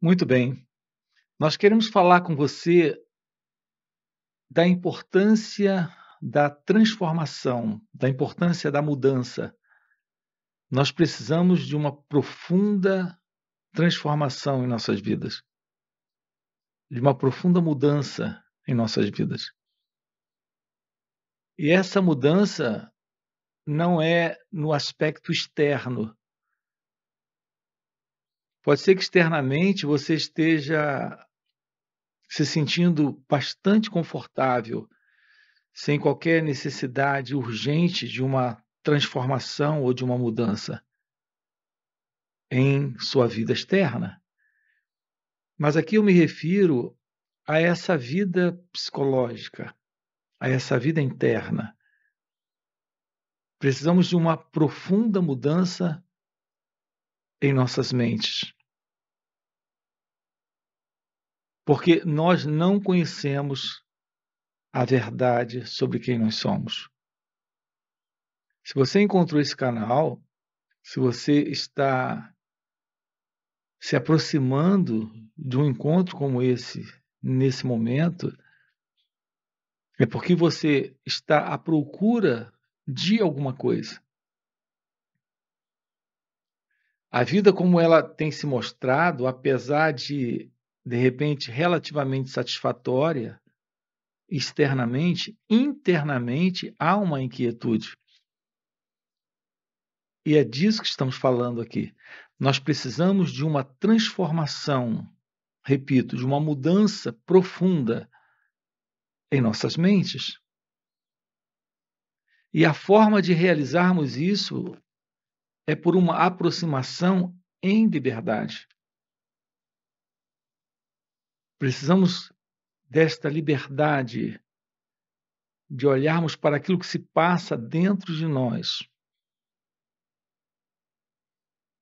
Muito bem. Nós queremos falar com você da importância da transformação, da importância da mudança. Nós precisamos de uma profunda transformação em nossas vidas, de uma profunda mudança em nossas vidas. E essa mudança não é no aspecto externo, Pode ser que externamente você esteja se sentindo bastante confortável, sem qualquer necessidade urgente de uma transformação ou de uma mudança em sua vida externa. Mas aqui eu me refiro a essa vida psicológica, a essa vida interna. Precisamos de uma profunda mudança em nossas mentes. porque nós não conhecemos a verdade sobre quem nós somos. Se você encontrou esse canal, se você está se aproximando de um encontro como esse, nesse momento, é porque você está à procura de alguma coisa. A vida como ela tem se mostrado, apesar de de repente, relativamente satisfatória externamente, internamente há uma inquietude. E é disso que estamos falando aqui. Nós precisamos de uma transformação, repito, de uma mudança profunda em nossas mentes. E a forma de realizarmos isso é por uma aproximação em liberdade. Precisamos desta liberdade de olharmos para aquilo que se passa dentro de nós.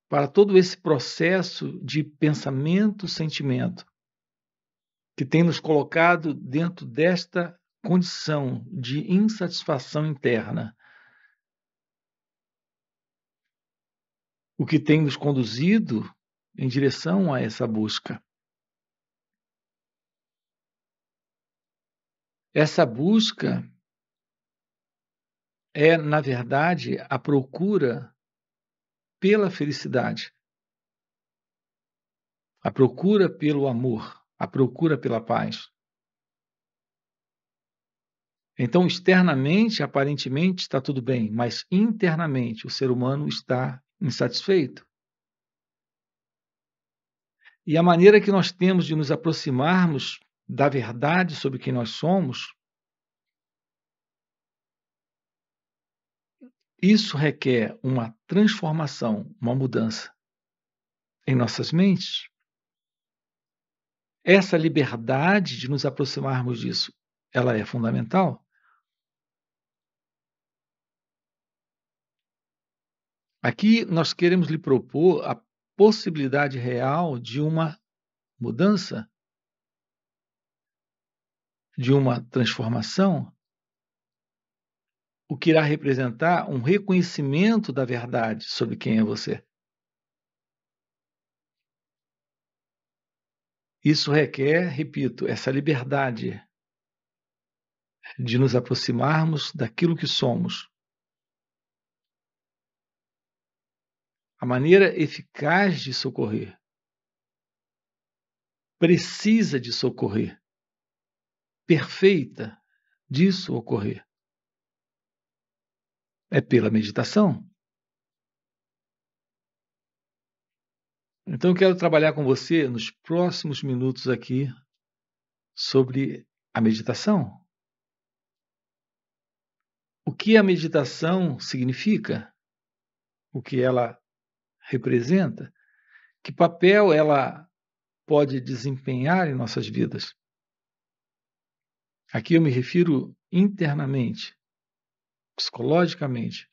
Para todo esse processo de pensamento, sentimento, que tem nos colocado dentro desta condição de insatisfação interna. O que tem nos conduzido em direção a essa busca. Essa busca é, na verdade, a procura pela felicidade, a procura pelo amor, a procura pela paz. Então, externamente, aparentemente, está tudo bem, mas internamente o ser humano está insatisfeito. E a maneira que nós temos de nos aproximarmos da verdade sobre quem nós somos, isso requer uma transformação, uma mudança em nossas mentes. Essa liberdade de nos aproximarmos disso, ela é fundamental. Aqui nós queremos lhe propor a possibilidade real de uma mudança de uma transformação, o que irá representar um reconhecimento da verdade sobre quem é você. Isso requer, repito, essa liberdade de nos aproximarmos daquilo que somos. A maneira eficaz de socorrer precisa de socorrer perfeita disso ocorrer? É pela meditação. Então eu quero trabalhar com você nos próximos minutos aqui sobre a meditação. O que a meditação significa? O que ela representa? Que papel ela pode desempenhar em nossas vidas? Aqui eu me refiro internamente, psicologicamente.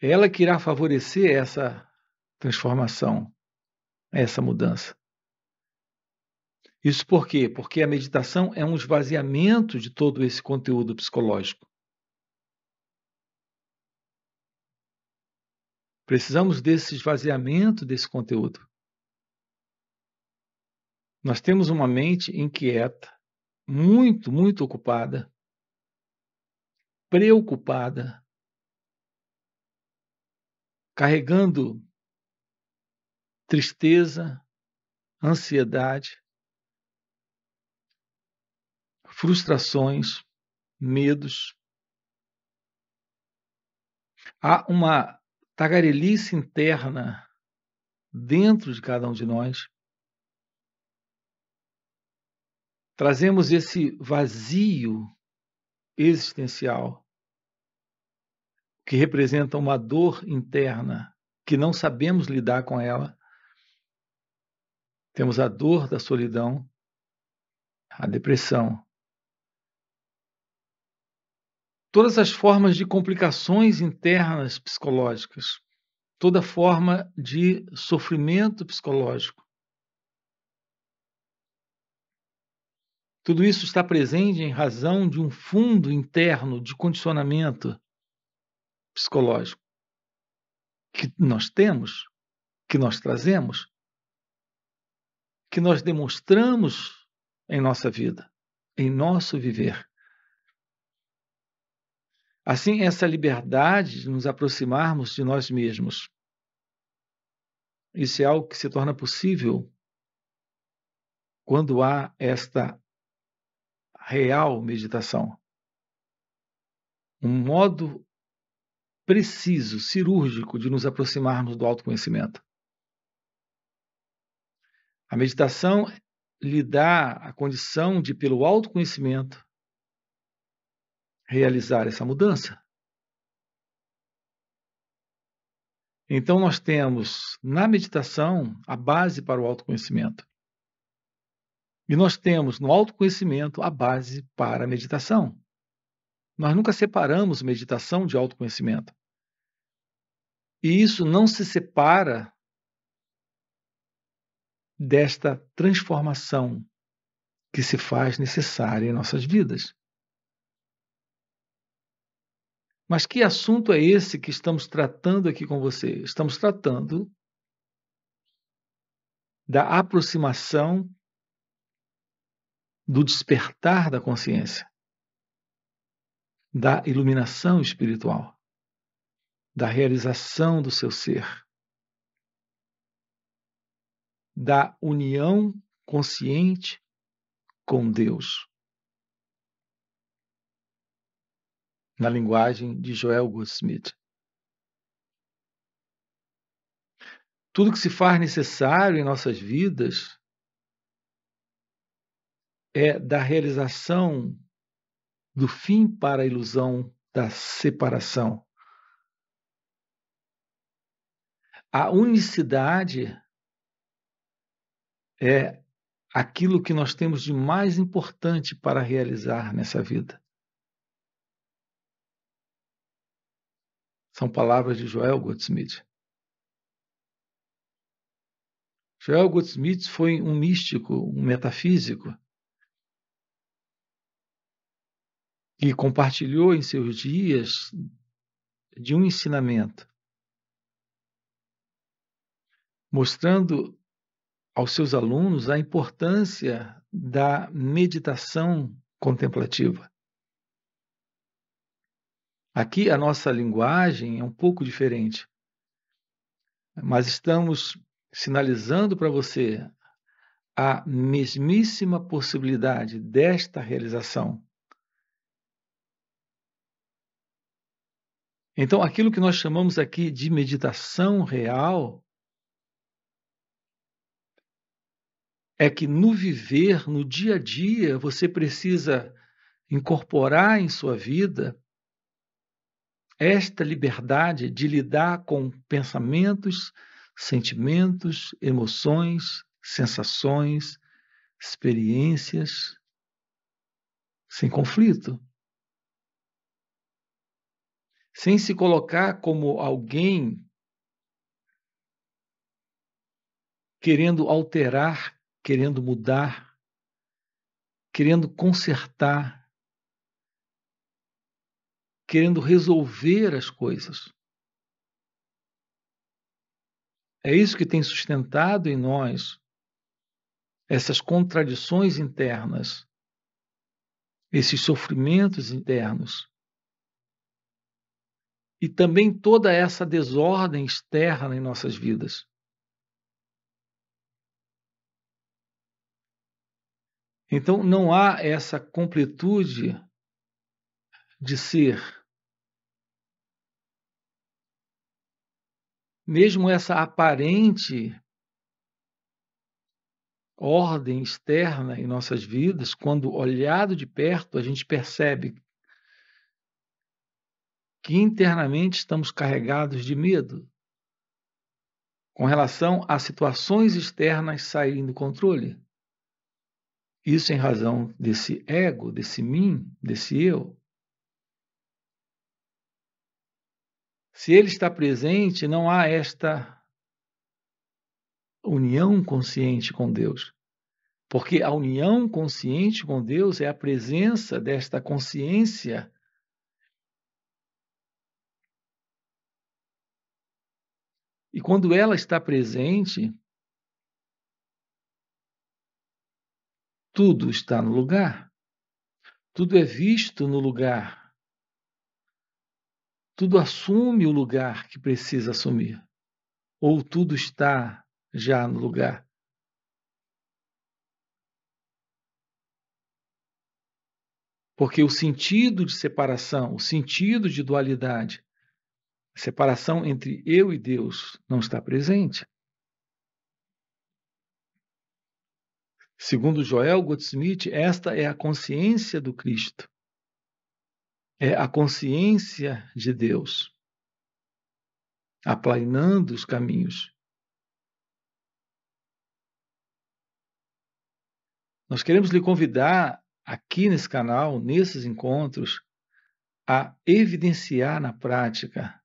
É ela que irá favorecer essa transformação, essa mudança. Isso por quê? Porque a meditação é um esvaziamento de todo esse conteúdo psicológico. Precisamos desse esvaziamento desse conteúdo. Nós temos uma mente inquieta, muito, muito ocupada, preocupada, carregando tristeza, ansiedade, frustrações, medos. Há uma tagarelice interna dentro de cada um de nós trazemos esse vazio existencial que representa uma dor interna que não sabemos lidar com ela. Temos a dor da solidão, a depressão. Todas as formas de complicações internas psicológicas, toda forma de sofrimento psicológico. Tudo isso está presente em razão de um fundo interno de condicionamento psicológico que nós temos, que nós trazemos, que nós demonstramos em nossa vida, em nosso viver. Assim, essa liberdade de nos aproximarmos de nós mesmos, isso é algo que se torna possível quando há esta real meditação. Um modo preciso, cirúrgico, de nos aproximarmos do autoconhecimento. A meditação lhe dá a condição de, pelo autoconhecimento, realizar essa mudança. Então, nós temos na meditação a base para o autoconhecimento. E nós temos no autoconhecimento a base para a meditação. Nós nunca separamos meditação de autoconhecimento. E isso não se separa desta transformação que se faz necessária em nossas vidas. Mas que assunto é esse que estamos tratando aqui com você? Estamos tratando da aproximação do despertar da consciência, da iluminação espiritual, da realização do seu ser, da união consciente com Deus. Na linguagem de Joel Goldsmith. Tudo que se faz necessário em nossas vidas é da realização do fim para a ilusão da separação. A unicidade é aquilo que nós temos de mais importante para realizar nessa vida. São palavras de Joel Goldsmith. Joel Goldsmith foi um místico, um metafísico, e compartilhou em seus dias de um ensinamento, mostrando aos seus alunos a importância da meditação contemplativa. Aqui a nossa linguagem é um pouco diferente, mas estamos sinalizando para você a mesmíssima possibilidade desta realização. Então, aquilo que nós chamamos aqui de meditação real é que no viver, no dia a dia, você precisa incorporar em sua vida esta liberdade de lidar com pensamentos, sentimentos, emoções, sensações, experiências sem conflito sem se colocar como alguém querendo alterar, querendo mudar, querendo consertar, querendo resolver as coisas. É isso que tem sustentado em nós essas contradições internas, esses sofrimentos internos e também toda essa desordem externa em nossas vidas. Então não há essa completude de ser. Mesmo essa aparente ordem externa em nossas vidas, quando olhado de perto, a gente percebe que internamente estamos carregados de medo com relação a situações externas saírem do controle. Isso em razão desse ego, desse mim, desse eu. Se ele está presente, não há esta união consciente com Deus. Porque a união consciente com Deus é a presença desta consciência E quando ela está presente, tudo está no lugar. Tudo é visto no lugar. Tudo assume o lugar que precisa assumir. Ou tudo está já no lugar. Porque o sentido de separação, o sentido de dualidade, separação entre eu e Deus não está presente. Segundo Joel Goldsmith, esta é a consciência do Cristo. É a consciência de Deus, aplainando os caminhos. Nós queremos lhe convidar aqui nesse canal, nesses encontros, a evidenciar na prática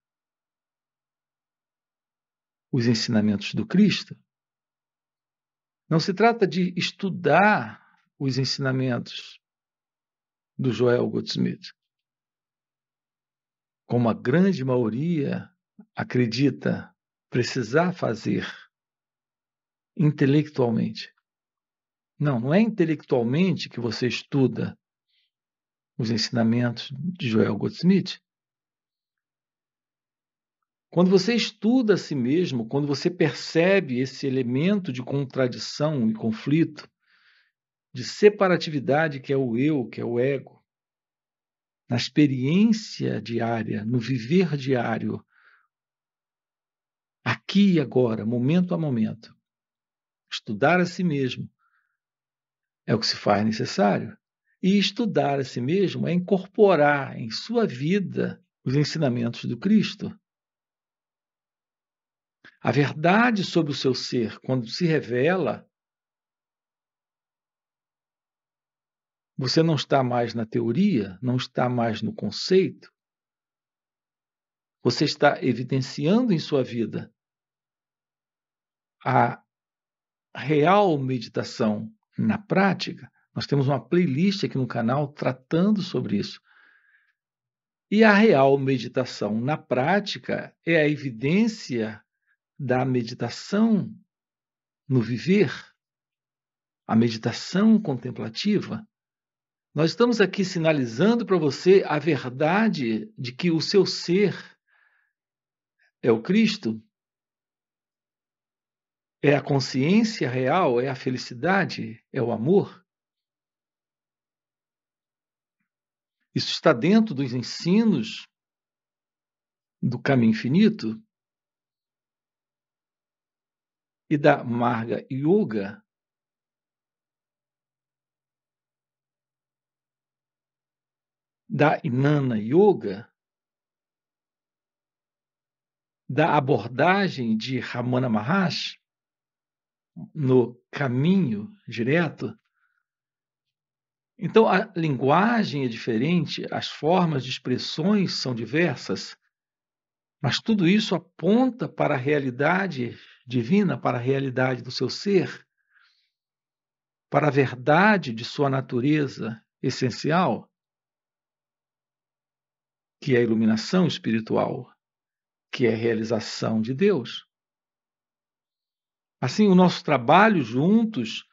os ensinamentos do Cristo. Não se trata de estudar os ensinamentos do Joel Goldsmith, como a grande maioria acredita precisar fazer intelectualmente. Não, não é intelectualmente que você estuda os ensinamentos de Joel Goldsmith, quando você estuda a si mesmo, quando você percebe esse elemento de contradição e conflito, de separatividade que é o eu, que é o ego, na experiência diária, no viver diário, aqui e agora, momento a momento, estudar a si mesmo é o que se faz necessário. E estudar a si mesmo é incorporar em sua vida os ensinamentos do Cristo. A verdade sobre o seu ser, quando se revela, você não está mais na teoria, não está mais no conceito, você está evidenciando em sua vida a real meditação na prática. Nós temos uma playlist aqui no canal tratando sobre isso. E a real meditação na prática é a evidência da meditação no viver, a meditação contemplativa, nós estamos aqui sinalizando para você a verdade de que o seu ser é o Cristo, é a consciência real, é a felicidade, é o amor. Isso está dentro dos ensinos do caminho infinito, e da Marga Yoga da Inanna Yoga, da abordagem de Ramana Maharshi no caminho direto. Então a linguagem é diferente, as formas de expressões são diversas, mas tudo isso aponta para a realidade divina para a realidade do seu ser, para a verdade de sua natureza essencial, que é a iluminação espiritual, que é a realização de Deus. Assim, o nosso trabalho juntos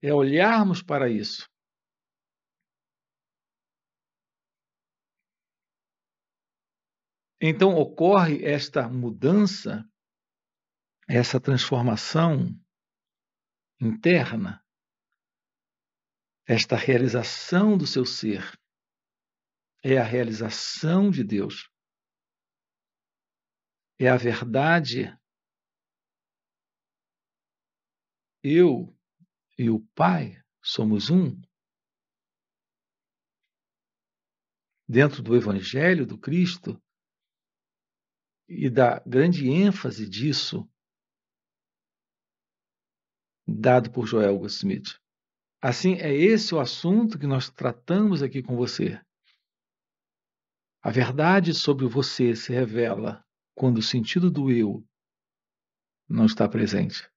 é olharmos para isso. Então ocorre esta mudança essa transformação interna, esta realização do seu ser, é a realização de Deus. É a verdade. Eu e o Pai somos um. Dentro do Evangelho do Cristo e da grande ênfase disso dado por Joel Goldsmith. Assim, é esse o assunto que nós tratamos aqui com você. A verdade sobre você se revela quando o sentido do eu não está presente.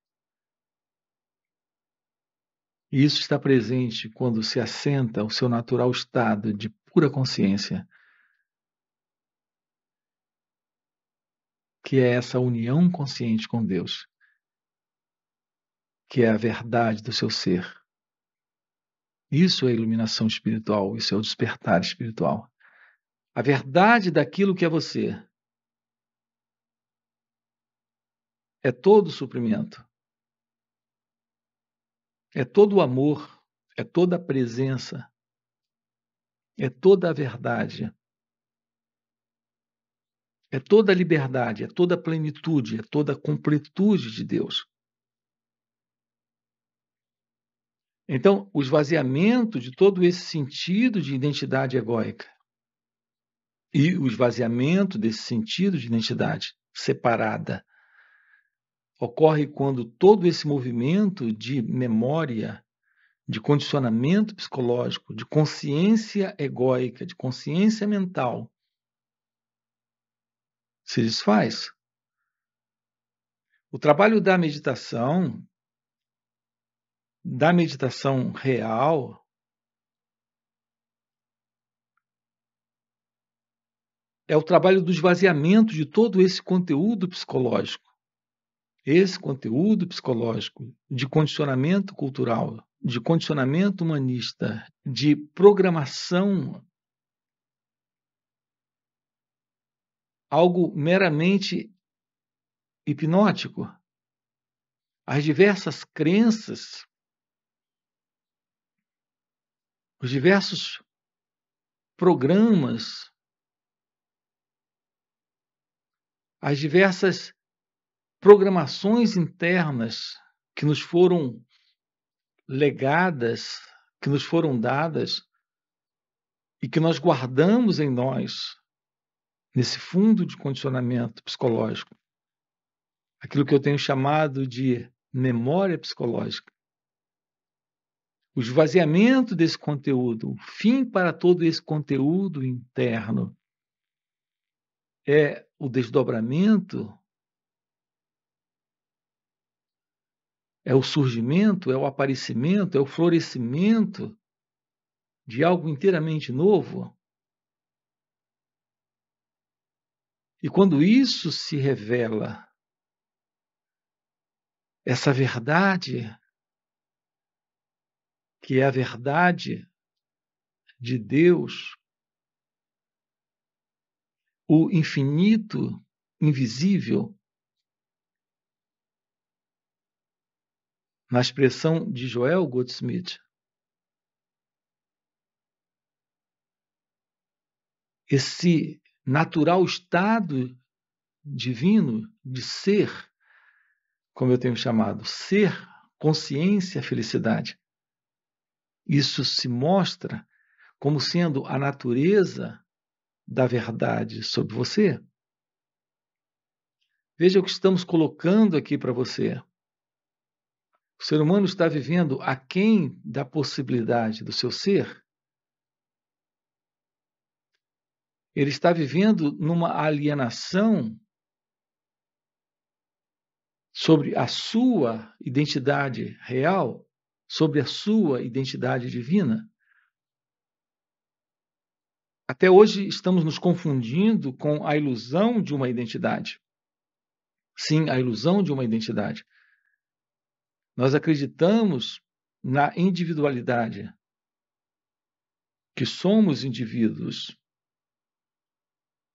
E isso está presente quando se assenta o seu natural estado de pura consciência, que é essa união consciente com Deus que é a verdade do seu ser. Isso é iluminação espiritual, isso é o despertar espiritual. A verdade daquilo que é você é todo o suprimento, é todo o amor, é toda a presença, é toda a verdade, é toda a liberdade, é toda a plenitude, é toda a completude de Deus. Então, o esvaziamento de todo esse sentido de identidade egóica e o esvaziamento desse sentido de identidade separada ocorre quando todo esse movimento de memória, de condicionamento psicológico, de consciência egóica, de consciência mental se desfaz. O trabalho da meditação da meditação real é o trabalho do esvaziamento de todo esse conteúdo psicológico. Esse conteúdo psicológico de condicionamento cultural, de condicionamento humanista, de programação, algo meramente hipnótico. As diversas crenças os diversos programas, as diversas programações internas que nos foram legadas, que nos foram dadas e que nós guardamos em nós, nesse fundo de condicionamento psicológico, aquilo que eu tenho chamado de memória psicológica o esvaziamento desse conteúdo, o fim para todo esse conteúdo interno é o desdobramento, é o surgimento, é o aparecimento, é o florescimento de algo inteiramente novo. E quando isso se revela, essa verdade que é a verdade de Deus, o infinito invisível, na expressão de Joel Goldsmith, esse natural estado divino de ser, como eu tenho chamado, ser, consciência, felicidade, isso se mostra como sendo a natureza da verdade sobre você. Veja o que estamos colocando aqui para você. O ser humano está vivendo aquém da possibilidade do seu ser. Ele está vivendo numa alienação sobre a sua identidade real sobre a sua identidade divina? Até hoje estamos nos confundindo com a ilusão de uma identidade. Sim, a ilusão de uma identidade. Nós acreditamos na individualidade, que somos indivíduos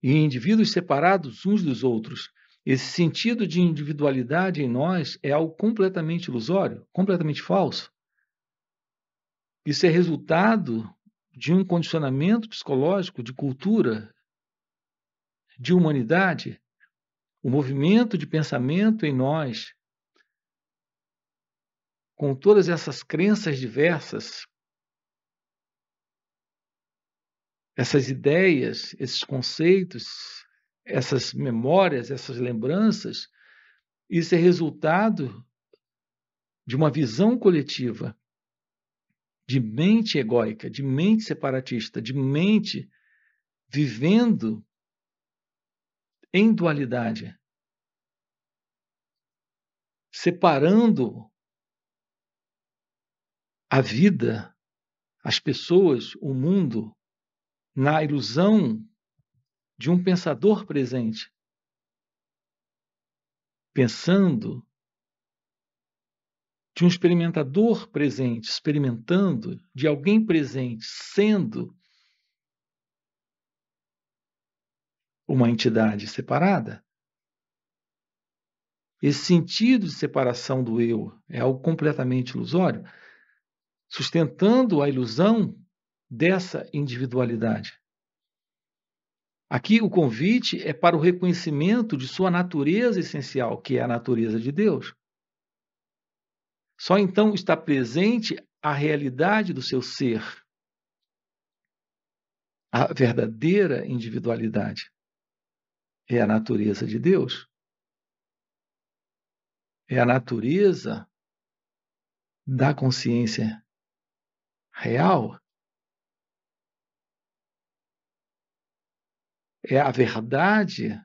e indivíduos separados uns dos outros. Esse sentido de individualidade em nós é algo completamente ilusório, completamente falso. Isso é resultado de um condicionamento psicológico, de cultura, de humanidade, o movimento de pensamento em nós, com todas essas crenças diversas, essas ideias, esses conceitos, essas memórias, essas lembranças, isso é resultado de uma visão coletiva de mente egóica, de mente separatista, de mente vivendo em dualidade, separando a vida, as pessoas, o mundo, na ilusão de um pensador presente, pensando de um experimentador presente, experimentando, de alguém presente, sendo uma entidade separada. Esse sentido de separação do eu é algo completamente ilusório, sustentando a ilusão dessa individualidade. Aqui o convite é para o reconhecimento de sua natureza essencial, que é a natureza de Deus. Só então está presente a realidade do seu ser, a verdadeira individualidade. É a natureza de Deus. É a natureza da consciência real. É a verdade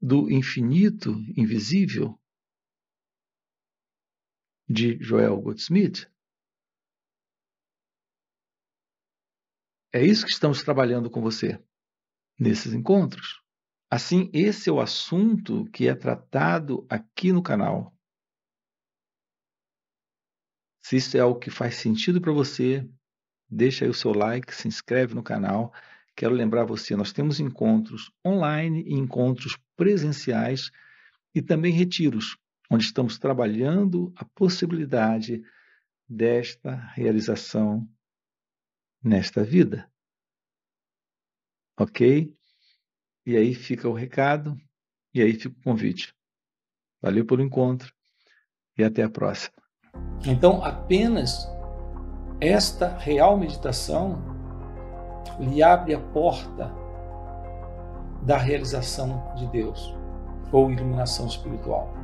do infinito invisível de Joel Goldsmith. É isso que estamos trabalhando com você nesses encontros. Assim, esse é o assunto que é tratado aqui no canal. Se isso é algo que faz sentido para você, deixa aí o seu like, se inscreve no canal. Quero lembrar você, nós temos encontros online e encontros presenciais e também retiros onde estamos trabalhando a possibilidade desta realização nesta vida. Ok? E aí fica o recado, e aí fica o convite. Valeu pelo encontro e até a próxima. Então, apenas esta real meditação lhe abre a porta da realização de Deus ou iluminação espiritual.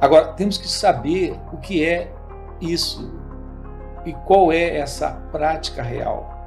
Agora, temos que saber o que é isso e qual é essa prática real.